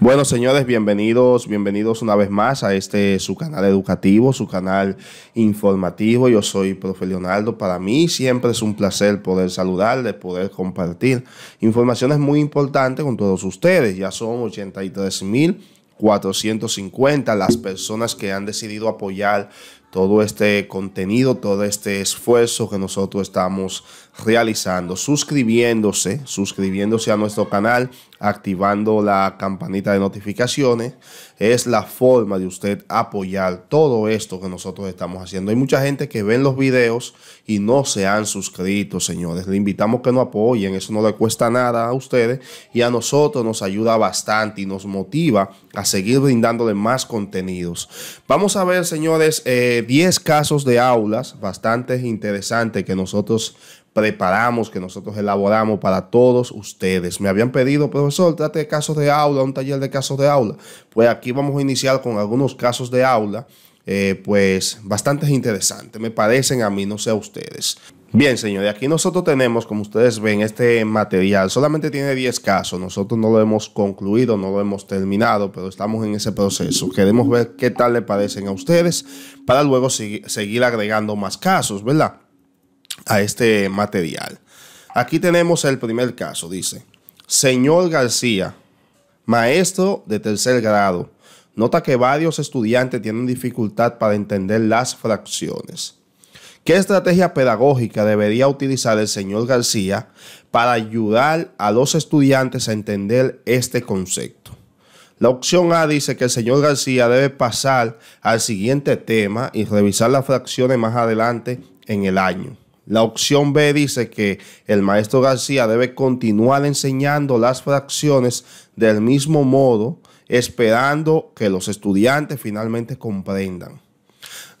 Bueno, señores, bienvenidos, bienvenidos una vez más a este su canal educativo, su canal informativo. Yo soy profe Leonardo. Para mí siempre es un placer poder saludarles, poder compartir informaciones muy importantes con todos ustedes. Ya son 83,450 mil las personas que han decidido apoyar todo este contenido, todo este esfuerzo que nosotros estamos realizando, suscribiéndose, suscribiéndose a nuestro canal, activando la campanita de notificaciones. Es la forma de usted apoyar todo esto que nosotros estamos haciendo. Hay mucha gente que ven los videos y no se han suscrito, señores. Le invitamos que nos apoyen, eso no le cuesta nada a ustedes y a nosotros nos ayuda bastante y nos motiva a seguir brindándole más contenidos. Vamos a ver, señores, 10 eh, casos de aulas bastante interesantes que nosotros preparamos, que nosotros elaboramos para todos ustedes. Me habían pedido, profesor, trate de casos de aula, un taller de casos de aula. Pues aquí vamos a iniciar con algunos casos de aula, eh, pues bastante interesantes, me parecen a mí, no sé a ustedes. Bien, señores, aquí nosotros tenemos, como ustedes ven, este material. Solamente tiene 10 casos. Nosotros no lo hemos concluido, no lo hemos terminado, pero estamos en ese proceso. Queremos ver qué tal le parecen a ustedes para luego seguir agregando más casos, ¿verdad? a este material. Aquí tenemos el primer caso, dice, señor García, maestro de tercer grado, nota que varios estudiantes tienen dificultad para entender las fracciones. ¿Qué estrategia pedagógica debería utilizar el señor García para ayudar a los estudiantes a entender este concepto? La opción A dice que el señor García debe pasar al siguiente tema y revisar las fracciones más adelante en el año. La opción B dice que el maestro García debe continuar enseñando las fracciones del mismo modo, esperando que los estudiantes finalmente comprendan.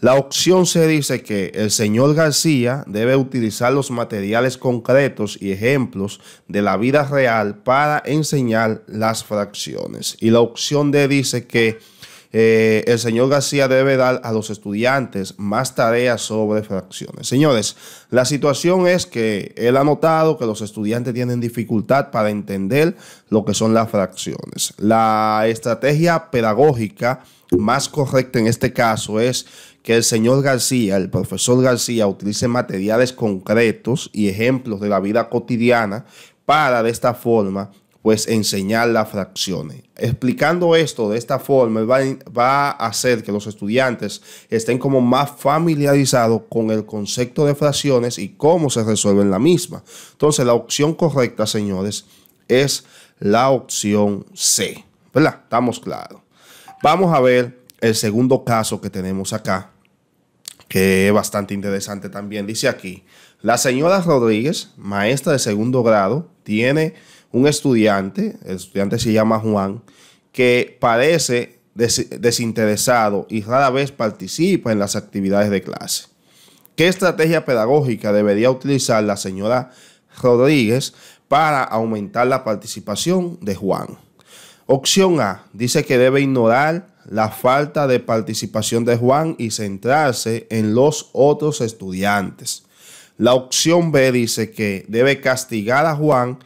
La opción C dice que el señor García debe utilizar los materiales concretos y ejemplos de la vida real para enseñar las fracciones. Y la opción D dice que eh, el señor García debe dar a los estudiantes más tareas sobre fracciones. Señores, la situación es que él ha notado que los estudiantes tienen dificultad para entender lo que son las fracciones. La estrategia pedagógica más correcta en este caso es que el señor García, el profesor García, utilice materiales concretos y ejemplos de la vida cotidiana para de esta forma pues enseñar las fracciones. Explicando esto de esta forma va, a hacer que los estudiantes estén como más familiarizados con el concepto de fracciones y cómo se resuelven la misma. Entonces la opción correcta, señores, es la opción C. ¿Verdad? Estamos claros. Vamos a ver el segundo caso que tenemos acá, que es bastante interesante también. Dice aquí, la señora Rodríguez, maestra de segundo grado, tiene un estudiante, el estudiante se llama Juan, que parece desinteresado y rara vez participa en las actividades de clase. ¿Qué estrategia pedagógica debería utilizar la señora Rodríguez para aumentar la participación de Juan? Opción A, dice que debe ignorar la falta de participación de Juan y centrarse en los otros estudiantes. La opción B dice que debe castigar a Juan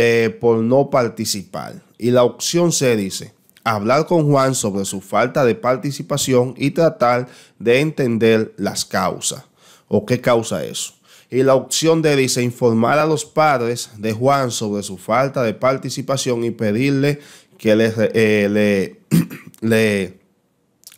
eh, por no participar. Y la opción C dice, hablar con Juan sobre su falta de participación y tratar de entender las causas o qué causa eso. Y la opción D dice informar a los padres de Juan sobre su falta de participación y pedirle que le eh, le,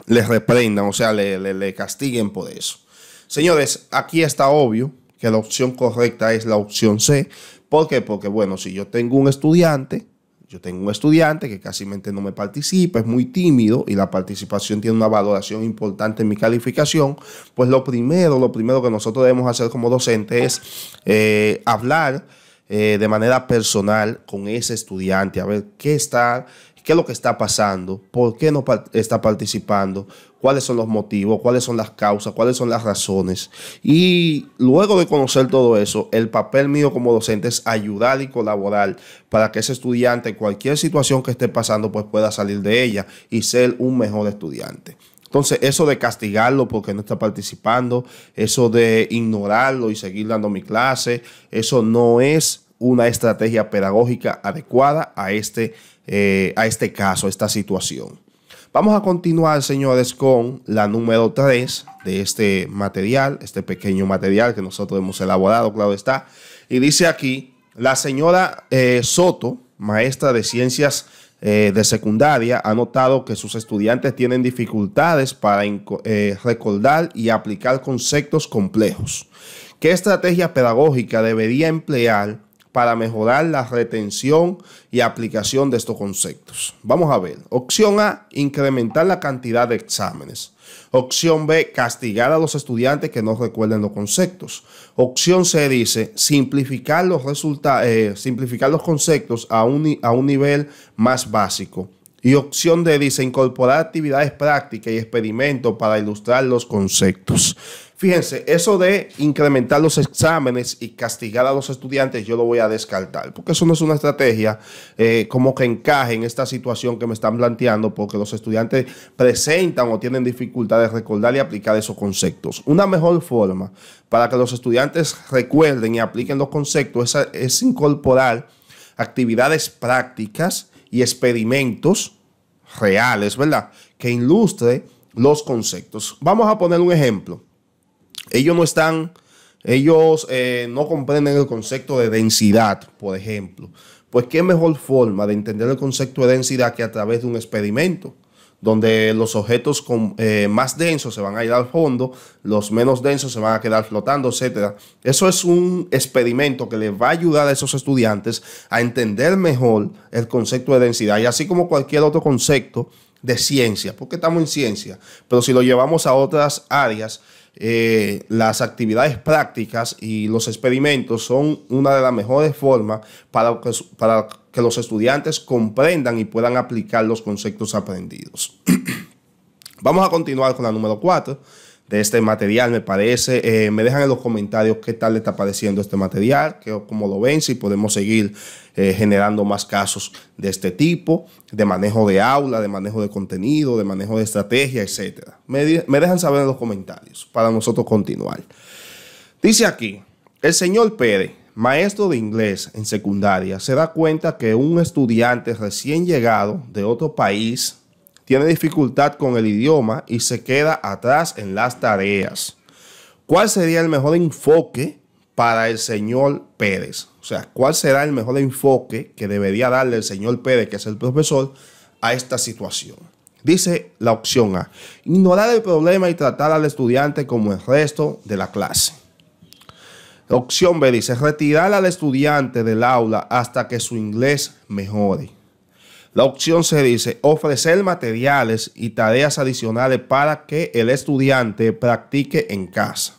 le, reprendan, o sea, le, le castiguen por eso. Señores, aquí está obvio que la opción correcta es la opción C, ¿Por qué? Porque, bueno, si yo tengo un estudiante, yo tengo un estudiante que casi no me participa, es muy tímido y la participación tiene una valoración importante en mi calificación, pues lo primero, lo primero que nosotros debemos hacer como docentes es eh, hablar eh, de manera personal con ese estudiante, a ver qué está qué es lo que está pasando, por qué no está participando, cuáles son los motivos, cuáles son las causas, cuáles son las razones. Y luego de conocer todo eso, el papel mío como docente es ayudar y colaborar para que ese estudiante, cualquier situación que esté pasando, pues pueda salir de ella y ser un mejor estudiante. Entonces, eso de castigarlo porque no está participando, eso de ignorarlo y seguir dando mi clase, eso no es una estrategia pedagógica adecuada a este, eh, a este caso, a esta situación. Vamos a continuar, señores, con la número 3 de este material, este pequeño material que nosotros hemos elaborado, claro está. Y dice aquí, la señora eh, Soto, maestra de ciencias eh, de secundaria, ha notado que sus estudiantes tienen dificultades para recordar y aplicar conceptos complejos. ¿Qué estrategia pedagógica debería emplear para mejorar la retención y aplicación de estos conceptos. Vamos a ver. Opción A, incrementar la cantidad de exámenes. Opción B, castigar a los estudiantes que no recuerden los conceptos. Opción C dice, simplificar los, resulta eh, simplificar los conceptos a un, a un nivel más básico. Y opción D dice, incorporar actividades prácticas y experimentos para ilustrar los conceptos. Fíjense, eso de incrementar los exámenes y castigar a los estudiantes, yo lo voy a descartar, porque eso no es una estrategia eh, como que encaje en esta situación que me están planteando, porque los estudiantes presentan o tienen dificultades de recordar y aplicar esos conceptos. Una mejor forma para que los estudiantes recuerden y apliquen los conceptos es, es incorporar actividades prácticas y experimentos reales, ¿verdad? Que ilustre los conceptos. Vamos a poner un ejemplo ellos no están, ellos eh, no comprenden el concepto de densidad, por ejemplo. Pues qué mejor forma de entender el concepto de densidad que a través de un experimento, donde los objetos eh, más densos se van a ir al fondo, los menos densos se van a quedar flotando, etc. Eso es un experimento que les va a ayudar a esos estudiantes a entender mejor el concepto de densidad y así como cualquier otro concepto de ciencia, porque estamos en ciencia, pero si lo llevamos a otras áreas, eh, las actividades prácticas y los experimentos son una de las mejores formas para para que los estudiantes comprendan y puedan aplicar los conceptos aprendidos. Vamos a continuar con la número 4 de este material, me parece. Eh, me dejan en los comentarios qué tal le está pareciendo este material, cómo lo ven, si podemos seguir eh, generando más casos de este tipo, de manejo de aula, de manejo de contenido, de manejo de estrategia, etc. Me, me dejan saber en los comentarios para nosotros continuar. Dice aquí, el señor Pérez, maestro de inglés en secundaria, se da cuenta que un estudiante recién llegado de otro país tiene dificultad con el idioma y se queda atrás en las tareas. ¿Cuál sería el mejor enfoque para el señor Pérez? O sea, ¿cuál será el mejor enfoque que debería darle el señor Pérez, que es el profesor, a esta situación? Dice la opción A, ignorar el problema y tratar al estudiante como el resto de la clase. La opción B dice, retirar al estudiante del aula hasta que su inglés mejore. La opción se dice ofrecer materiales y tareas adicionales para que el estudiante practique en casa.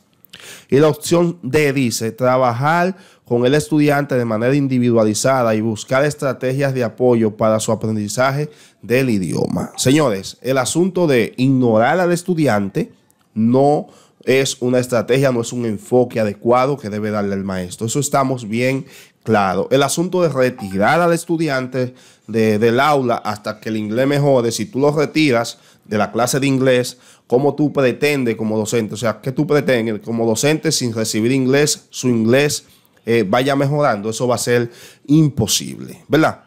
Y la opción D dice trabajar con el estudiante de manera individualizada y buscar estrategias de apoyo para su aprendizaje del idioma. Señores, el asunto de ignorar al estudiante no es una estrategia, no es un enfoque adecuado que debe darle el maestro. Eso estamos bien Claro, el asunto de retirar al estudiante del aula hasta que el inglés mejore, si tú lo retiras de la clase de inglés, ¿cómo tú pretendes como docente? O sea, ¿qué tú pretendes como docente sin recibir inglés, su inglés eh, vaya mejorando? Eso va a ser imposible, ¿verdad?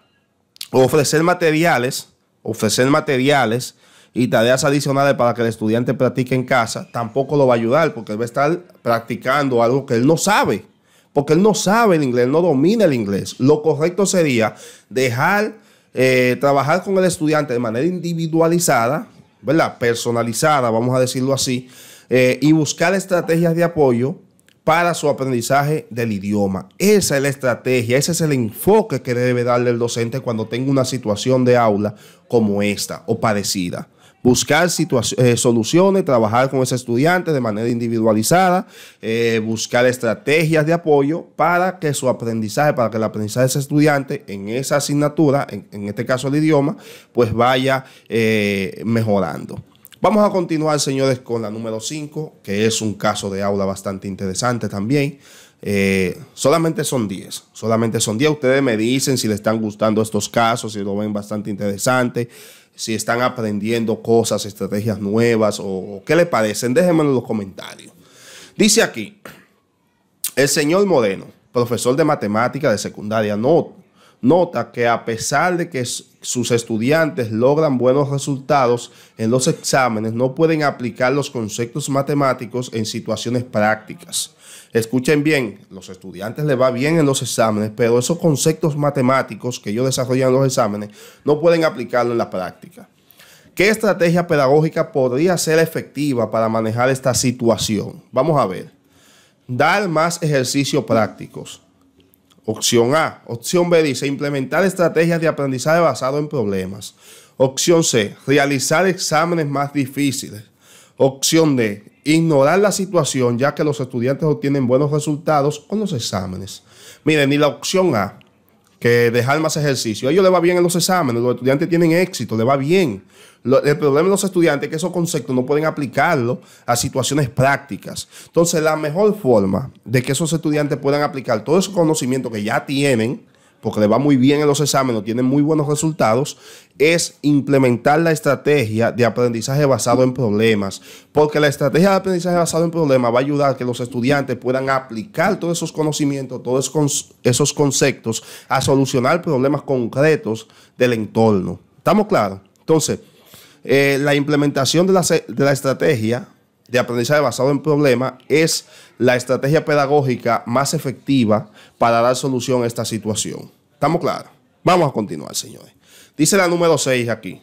Ofrecer materiales, ofrecer materiales y tareas adicionales para que el estudiante practique en casa, tampoco lo va a ayudar porque él va a estar practicando algo que él no sabe porque él no sabe el inglés, no domina el inglés. Lo correcto sería dejar eh, trabajar con el estudiante de manera individualizada, ¿verdad? Personalizada, vamos a decirlo así, eh, y buscar estrategias de apoyo para su aprendizaje del idioma. Esa es la estrategia, ese es el enfoque que debe darle el docente cuando tenga una situación de aula como esta o parecida buscar eh, soluciones, trabajar con ese estudiante de manera individualizada, eh, buscar estrategias de apoyo para que su aprendizaje, para que el aprendizaje de ese estudiante en esa asignatura, en, este caso el idioma, pues vaya eh, mejorando. Vamos a continuar, señores, con la número 5, que es un caso de aula bastante interesante también. Eh, solamente son 10, solamente son 10. Ustedes me dicen si les están gustando estos casos, si lo ven bastante interesante, si están aprendiendo cosas, estrategias nuevas o, qué les parecen. Déjenmelo en los comentarios. Dice aquí, el señor Moreno, profesor de matemática de secundaria, nota que a pesar de que sus estudiantes logran buenos resultados en los exámenes, no pueden aplicar los conceptos matemáticos en situaciones prácticas. Escuchen bien, los estudiantes les va bien en los exámenes, pero esos conceptos matemáticos que yo desarrollan en los exámenes no pueden aplicarlo en la práctica. ¿Qué estrategia pedagógica podría ser efectiva para manejar esta situación? Vamos a ver. Dar más ejercicios prácticos. Opción A. Opción B dice implementar estrategias de aprendizaje basado en problemas. Opción C. Realizar exámenes más difíciles. Opción D ignorar la situación ya que los estudiantes obtienen buenos resultados con los exámenes. Miren, ni la opción A, que dejar más ejercicio. A ellos les va bien en los exámenes, los estudiantes tienen éxito, le va bien. el problema de los estudiantes es que esos conceptos no pueden aplicarlo a situaciones prácticas. Entonces, la mejor forma de que esos estudiantes puedan aplicar todo ese conocimiento que ya tienen, porque le va muy bien en los exámenes, tiene muy buenos resultados, es implementar la estrategia de aprendizaje basado en problemas, porque la estrategia de aprendizaje basado en problemas va a ayudar a que los estudiantes puedan aplicar todos esos conocimientos, todos esos conceptos a solucionar problemas concretos del entorno. ¿Estamos claros? Entonces, eh, la implementación de la, de la estrategia de aprendizaje basado en problemas es la estrategia pedagógica más efectiva para dar solución a esta situación. ¿Estamos claros? Vamos a continuar, señores. Dice la número 6 aquí.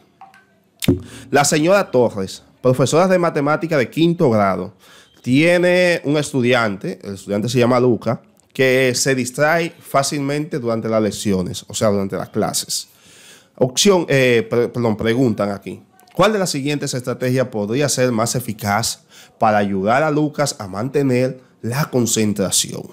La señora Torres, profesora de matemática de quinto grado, tiene un estudiante, el estudiante se llama Luca, que se distrae fácilmente durante las lecciones, o sea, durante las clases. Opción, eh, preguntan aquí. ¿Cuál de las siguientes estrategias podría ser más eficaz para ayudar a Lucas a mantener la concentración.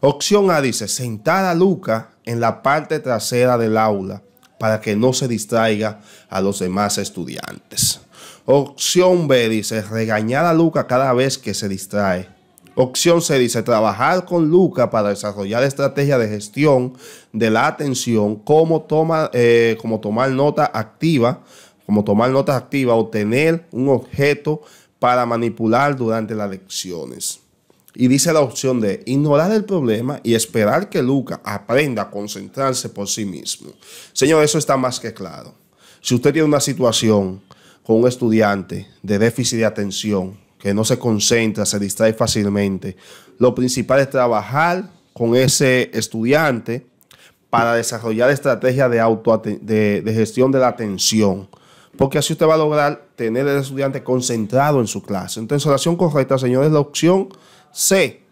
Opción A dice sentar a Lucas en la parte trasera del aula para que no se distraiga a los demás estudiantes. Opción B dice regañar a Lucas cada vez que se distrae. Opción C dice trabajar con Lucas para desarrollar estrategias de gestión de la atención, eh, como, tomar nota activa, como tomar nota activa o tener un objeto para manipular durante las lecciones. Y dice la opción de ignorar el problema y esperar que Luca aprenda a concentrarse por sí mismo. Señor, eso está más que claro. Si usted tiene una situación con un estudiante de déficit de atención, que no se concentra, se distrae fácilmente, lo principal es trabajar con ese estudiante para desarrollar estrategias de, de, gestión de la atención, porque así usted va a lograr tener al estudiante concentrado en su clase. Entonces, la opción correcta, señores, la opción C.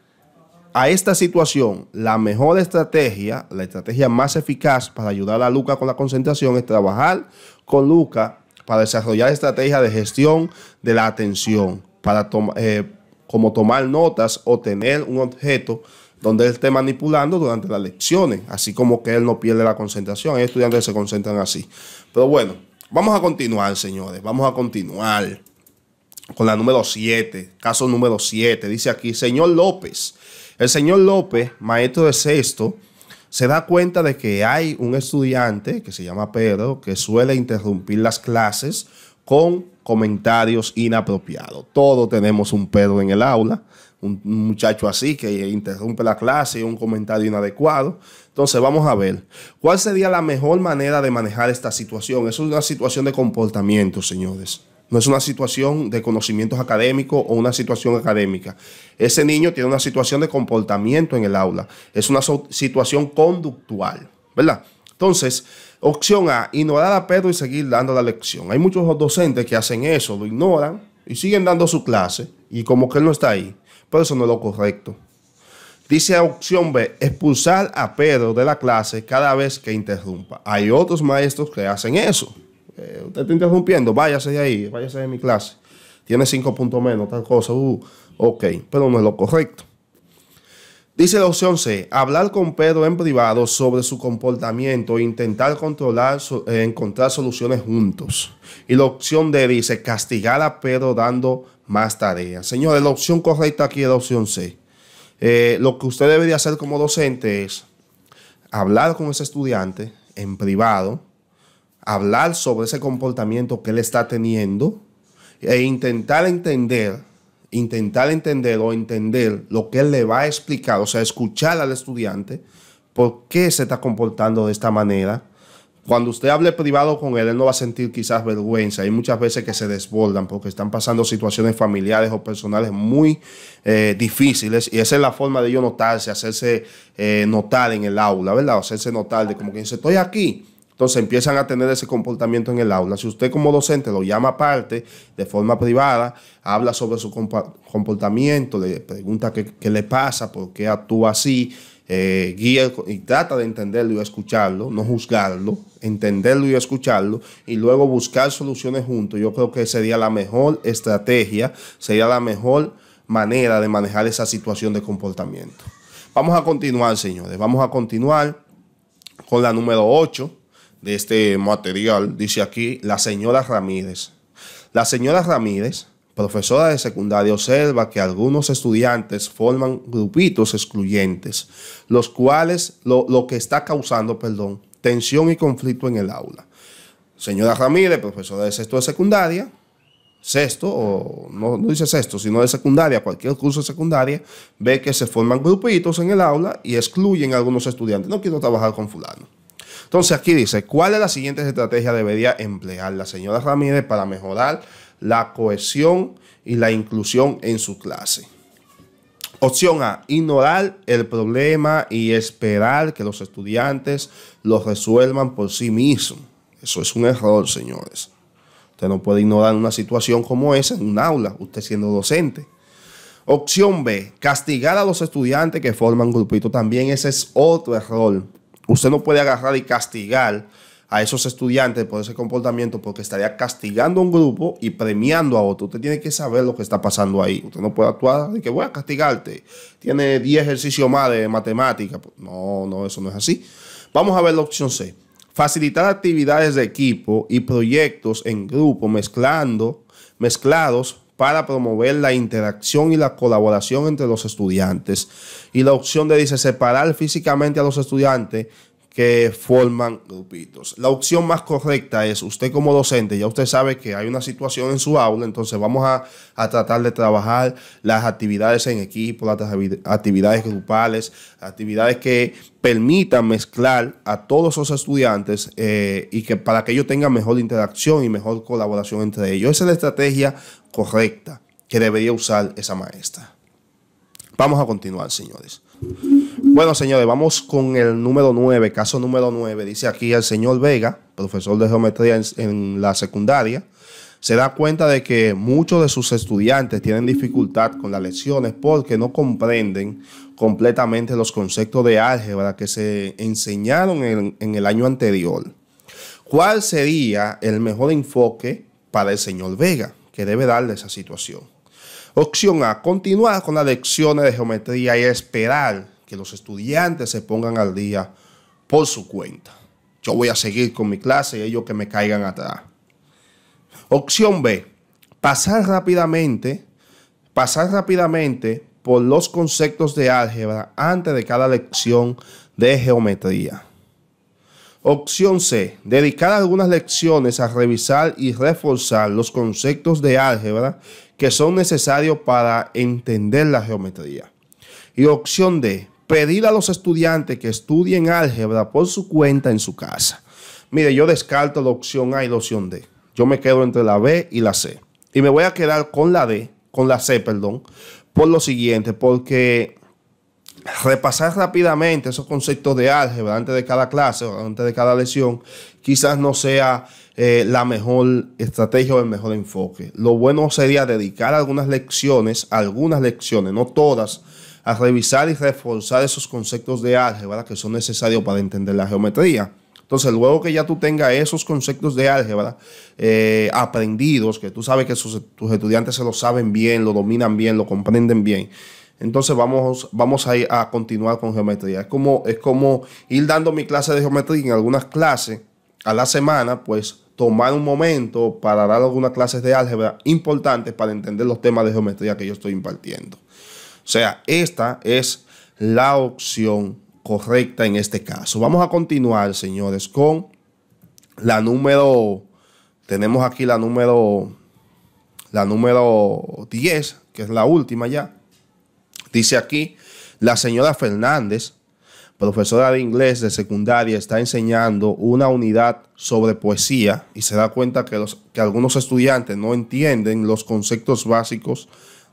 A esta situación, la mejor estrategia, la estrategia más eficaz para ayudar a Luca con la concentración es trabajar con Luca para desarrollar estrategias de gestión de la atención, para eh, como tomar notas o tener un objeto donde él esté manipulando durante las lecciones, así como que él no pierde la concentración. Hay estudiantes que se concentran así. Pero bueno, Vamos a continuar, señores. Vamos a continuar con la número 7, caso número 7. Dice aquí, señor López. El señor López, maestro de sexto, se da cuenta de que hay un estudiante que se llama Pedro que suele interrumpir las clases con comentarios inapropiados. Todos tenemos un perro en el aula, un, muchacho así que interrumpe la clase y un comentario inadecuado. Entonces vamos a ver, ¿cuál sería la mejor manera de manejar esta situación? Es una situación de comportamiento, señores. No es una situación de conocimientos académicos o una situación académica. Ese niño tiene una situación de comportamiento en el aula. Es una situación conductual, ¿verdad? Entonces, Opción A, ignorar a Pedro y seguir dando la lección. Hay muchos docentes que hacen eso, lo ignoran y siguen dando su clase y como que él no está ahí. Pero eso no es lo correcto. Dice opción B, expulsar a Pedro de la clase cada vez que interrumpa. Hay otros maestros que hacen eso. Eh, usted está interrumpiendo, váyase de ahí, váyase de mi clase. Tiene cinco puntos menos, tal cosa. Uh, ok, pero no es lo correcto. Dice la opción C, hablar con Pedro en privado sobre su comportamiento e intentar controlar, eh, encontrar soluciones juntos. Y la opción D dice, castigar a Pedro dando más tareas. Señores, la opción correcta aquí es la opción C. Eh, lo que usted debería hacer como docente es hablar con ese estudiante en privado, hablar sobre ese comportamiento que él está teniendo e intentar entender intentar entender o entender lo que él le va a explicar, o sea, escuchar al estudiante por qué se está comportando de esta manera. Cuando usted hable privado con él, él no va a sentir quizás vergüenza. Hay muchas veces que se desbordan porque están pasando situaciones familiares o personales muy eh, difíciles y esa es la forma de ellos notarse, hacerse eh, notar en el aula, ¿verdad? hacerse notar de como quien dice, estoy aquí entonces empiezan a tener ese comportamiento en el aula. Si usted como docente lo llama aparte, de forma privada, habla sobre su comportamiento, le pregunta qué, le pasa, por qué actúa así, eh, guía y trata de entenderlo y escucharlo, no juzgarlo, entenderlo y escucharlo y luego buscar soluciones juntos. Yo creo que sería la mejor estrategia, sería la mejor manera de manejar esa situación de comportamiento. Vamos a continuar, señores. Vamos a continuar con la número 8 de este material, dice aquí la señora Ramírez. La señora Ramírez, profesora de secundaria, observa que algunos estudiantes forman grupitos excluyentes, los cuales lo, que está causando, perdón, tensión y conflicto en el aula. Señora Ramírez, profesora de sexto de secundaria, sexto, o no, no, dice sexto, sino de secundaria, cualquier curso de secundaria, ve que se forman grupitos en el aula y excluyen a algunos estudiantes. No quiero trabajar con fulano. Entonces aquí dice, ¿cuál es la siguiente estrategia debería emplear la señora Ramírez para mejorar la cohesión y la inclusión en su clase? Opción A, ignorar el problema y esperar que los estudiantes lo resuelvan por sí mismos. Eso es un error, señores. Usted no puede ignorar una situación como esa en un aula, usted siendo docente. Opción B, castigar a los estudiantes que forman grupito. También ese es otro error Usted no puede agarrar y castigar a esos estudiantes por ese comportamiento porque estaría castigando a un grupo y premiando a otro. Usted tiene que saber lo que está pasando ahí. Usted no puede actuar de que voy a castigarte. Tiene 10 ejercicios más de matemática. No, no, eso no es así. Vamos a ver la opción C. Facilitar actividades de equipo y proyectos en grupo mezclando, mezclados para promover la interacción y la colaboración entre los estudiantes. Y la opción de, dice, separar físicamente a los estudiantes que forman grupitos. La opción más correcta es usted como docente, ya usted sabe que hay una situación en su aula, entonces vamos a, tratar de trabajar las actividades en equipo, las actividades grupales, actividades que permitan mezclar a todos los estudiantes eh, y que para que ellos tengan mejor interacción y mejor colaboración entre ellos. Esa es la estrategia correcta que debería usar esa maestra. Vamos a continuar, señores. Bueno, señores, vamos con el número 9, caso número 9. Dice aquí el señor Vega, profesor de geometría en, la secundaria, se da cuenta de que muchos de sus estudiantes tienen dificultad con las lecciones porque no comprenden completamente los conceptos de álgebra que se enseñaron en el año anterior. ¿Cuál sería el mejor enfoque para el señor Vega? que debe darle esa situación. Opción A, continuar con las lecciones de geometría y esperar que los estudiantes se pongan al día por su cuenta. Yo voy a seguir con mi clase y ellos que me caigan atrás. Opción B, pasar rápidamente, pasar rápidamente por los conceptos de álgebra antes de cada lección de geometría. Opción C. Dedicar algunas lecciones a revisar y reforzar los conceptos de álgebra que son necesarios para entender la geometría. Y opción D. Pedir a los estudiantes que estudien álgebra por su cuenta en su casa. Mire, yo descarto la opción A y la opción D. Yo me quedo entre la B y la C. Y me voy a quedar con la D, con la C, perdón, por lo siguiente, porque repasar rápidamente esos conceptos de álgebra antes de cada clase, o antes de cada lección, quizás no sea eh, la mejor estrategia o el mejor enfoque. Lo bueno sería dedicar algunas lecciones, algunas lecciones, no todas, a revisar y reforzar esos conceptos de álgebra que son necesarios para entender la geometría. Entonces, luego que ya tú tengas esos conceptos de álgebra eh, aprendidos, que tú sabes que tus estudiantes se lo saben bien, lo dominan bien, lo comprenden bien, entonces vamos, vamos a, ir a continuar con geometría. Es como, es como ir dando mi clase de geometría en algunas clases a la semana, pues tomar un momento para dar algunas clases de álgebra importantes para entender los temas de geometría que yo estoy impartiendo. O sea, esta es la opción correcta en este caso. Vamos a continuar, señores, con la número... Tenemos aquí la número... La número 10, que es la última ya Dice aquí, la señora Fernández, profesora de inglés de secundaria, está enseñando una unidad sobre poesía y se da cuenta que, los, que algunos estudiantes no entienden los conceptos básicos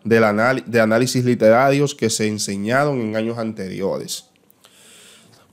del de análisis literarios que se enseñaron en años anteriores.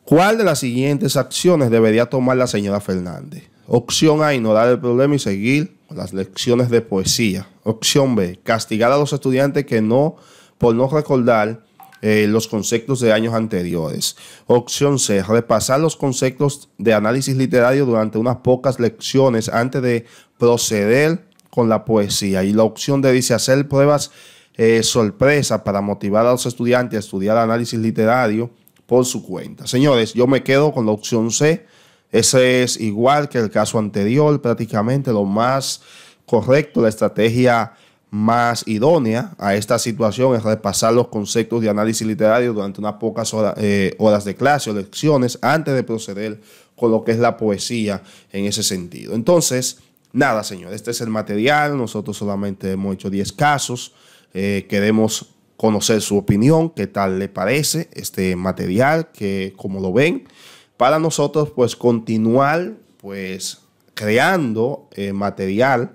¿Cuál de las siguientes acciones debería tomar la señora Fernández? Opción A, ignorar el problema y seguir con las lecciones de poesía. Opción B, castigar a los estudiantes que no por no recordar eh, los conceptos de años anteriores. Opción C, repasar los conceptos de análisis literario durante unas pocas lecciones antes de proceder con la poesía. Y la opción D dice hacer pruebas eh, sorpresa para motivar a los estudiantes a estudiar análisis literario por su cuenta. Señores, yo me quedo con la opción C. Ese es igual que el caso anterior, prácticamente lo más correcto, la estrategia más idónea a esta situación es repasar los conceptos de análisis literario durante unas pocas eh, horas de clase o lecciones antes de proceder con lo que es la poesía en ese sentido. Entonces, nada, señor, este es el material. Nosotros solamente hemos hecho 10 casos. Eh, queremos conocer su opinión, qué tal le parece este material, que como lo ven, para nosotros pues continuar pues creando eh, material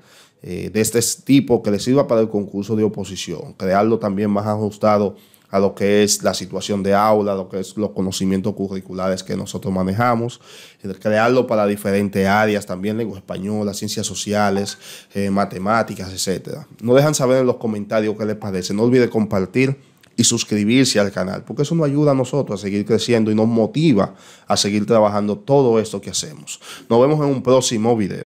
eh, de este tipo que les sirva para el concurso de oposición, crearlo también más ajustado a lo que es la situación de aula, a lo que es los conocimientos curriculares que nosotros manejamos, eh, crearlo para diferentes áreas, también lengua española, ciencias sociales, eh, matemáticas, etc. No dejan saber en los comentarios qué les parece. No olviden compartir y suscribirse al canal, porque eso nos ayuda a nosotros a seguir creciendo y nos motiva a seguir trabajando todo esto que hacemos. Nos vemos en un próximo video.